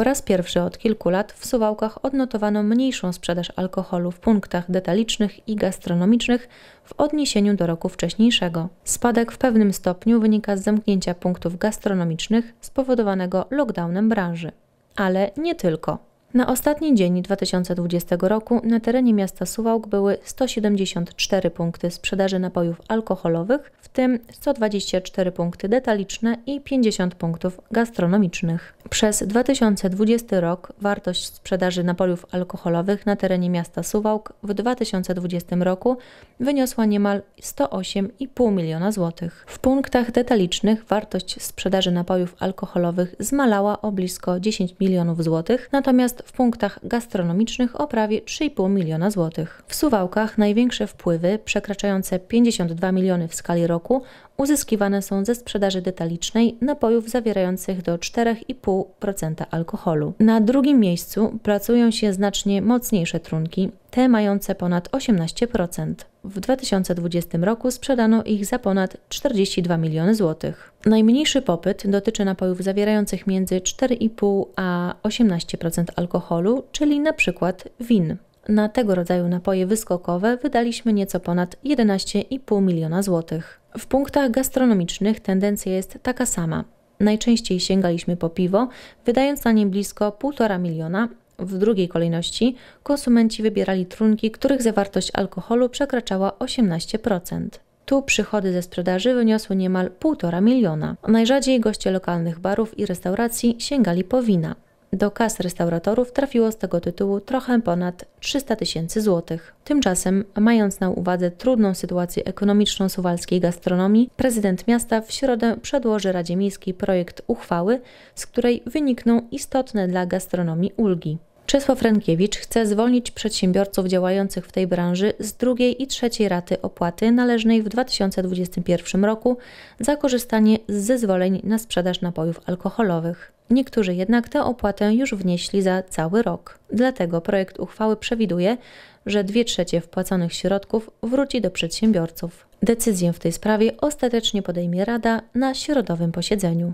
Po raz pierwszy od kilku lat w Suwałkach odnotowano mniejszą sprzedaż alkoholu w punktach detalicznych i gastronomicznych w odniesieniu do roku wcześniejszego. Spadek w pewnym stopniu wynika z zamknięcia punktów gastronomicznych spowodowanego lockdownem branży. Ale nie tylko. Na ostatni dzień 2020 roku na terenie miasta Suwałk były 174 punkty sprzedaży napojów alkoholowych, w tym 124 punkty detaliczne i 50 punktów gastronomicznych. Przez 2020 rok wartość sprzedaży napojów alkoholowych na terenie miasta Suwałk w 2020 roku wyniosła niemal 108,5 miliona złotych. W punktach detalicznych wartość sprzedaży napojów alkoholowych zmalała o blisko 10 milionów złotych, natomiast w punktach gastronomicznych o prawie 3,5 miliona złotych. W Suwałkach największe wpływy, przekraczające 52 miliony w skali roku, uzyskiwane są ze sprzedaży detalicznej napojów zawierających do 4,5% alkoholu. Na drugim miejscu pracują się znacznie mocniejsze trunki, te mające ponad 18%. W 2020 roku sprzedano ich za ponad 42 miliony złotych. Najmniejszy popyt dotyczy napojów zawierających między 4,5 a 18% alkoholu, czyli na przykład win. Na tego rodzaju napoje wyskokowe wydaliśmy nieco ponad 11,5 miliona złotych. W punktach gastronomicznych tendencja jest taka sama. Najczęściej sięgaliśmy po piwo, wydając na nie blisko 1,5 miliona. W drugiej kolejności konsumenci wybierali trunki, których zawartość alkoholu przekraczała 18%. Tu przychody ze sprzedaży wyniosły niemal 1,5 miliona. Najrzadziej goście lokalnych barów i restauracji sięgali po wina. Do kas restauratorów trafiło z tego tytułu trochę ponad 300 tysięcy złotych. Tymczasem, mając na uwadze trudną sytuację ekonomiczną suwalskiej gastronomii, prezydent miasta w środę przedłoży Radzie Miejskiej projekt uchwały, z której wynikną istotne dla gastronomii ulgi. Czesław Renkiewicz chce zwolnić przedsiębiorców działających w tej branży z drugiej i trzeciej raty opłaty należnej w 2021 roku za korzystanie z zezwoleń na sprzedaż napojów alkoholowych. Niektórzy jednak tę opłatę już wnieśli za cały rok. Dlatego projekt uchwały przewiduje, że dwie trzecie wpłaconych środków wróci do przedsiębiorców. Decyzję w tej sprawie ostatecznie podejmie Rada na środowym posiedzeniu.